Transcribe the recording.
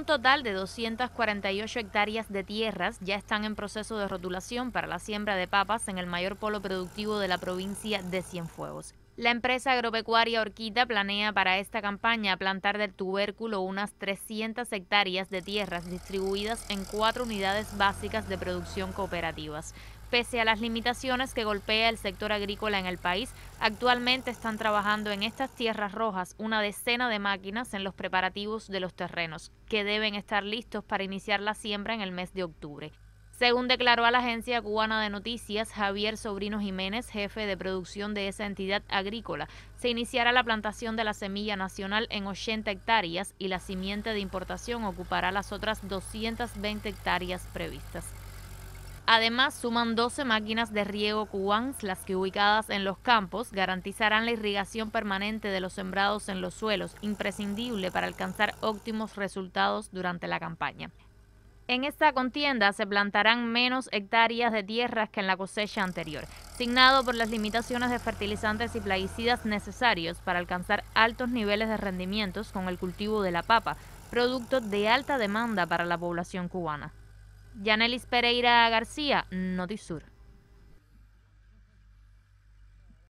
Un total de 248 hectáreas de tierras ya están en proceso de rotulación para la siembra de papas en el mayor polo productivo de la provincia de Cienfuegos. La empresa agropecuaria Orquita planea para esta campaña plantar del tubérculo unas 300 hectáreas de tierras distribuidas en cuatro unidades básicas de producción cooperativas. Pese a las limitaciones que golpea el sector agrícola en el país, actualmente están trabajando en estas tierras rojas una decena de máquinas en los preparativos de los terrenos, que deben estar listos para iniciar la siembra en el mes de octubre. Según declaró a la agencia cubana de noticias, Javier Sobrino Jiménez, jefe de producción de esa entidad agrícola, se iniciará la plantación de la semilla nacional en 80 hectáreas y la simiente de importación ocupará las otras 220 hectáreas previstas. Además, suman 12 máquinas de riego cubans, las que ubicadas en los campos garantizarán la irrigación permanente de los sembrados en los suelos, imprescindible para alcanzar óptimos resultados durante la campaña. En esta contienda se plantarán menos hectáreas de tierras que en la cosecha anterior, signado por las limitaciones de fertilizantes y plaguicidas necesarios para alcanzar altos niveles de rendimientos con el cultivo de la papa, producto de alta demanda para la población cubana. Yanelis Pereira García, Notisur.